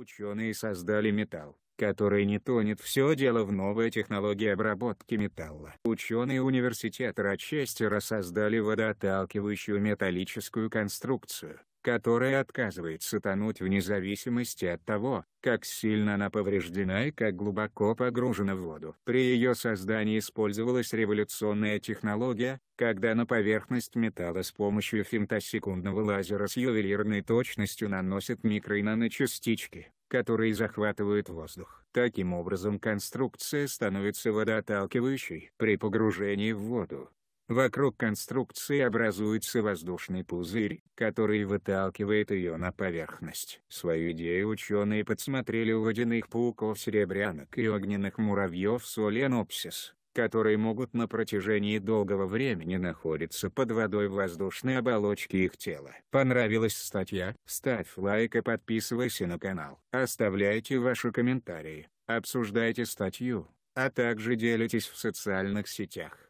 Ученые создали металл, который не тонет. Все дело в новой технологии обработки металла. Ученые университета Рочестера создали водоотталкивающую металлическую конструкцию, которая отказывается тонуть в независимости от того, как сильно она повреждена и как глубоко погружена в воду. При ее создании использовалась революционная технология, когда на поверхность металла с помощью фемтосекундного лазера с ювелирной точностью наносят микро- и наночастички, которые захватывают воздух. Таким образом конструкция становится водоотталкивающей. При погружении в воду, Вокруг конструкции образуется воздушный пузырь, который выталкивает ее на поверхность. Свою идею ученые подсмотрели у водяных пауков серебрянок и огненных муравьев соленопсис которые могут на протяжении долгого времени находиться под водой в воздушной оболочке их тела. Понравилась статья? Ставь лайк и подписывайся на канал. Оставляйте ваши комментарии, обсуждайте статью, а также делитесь в социальных сетях.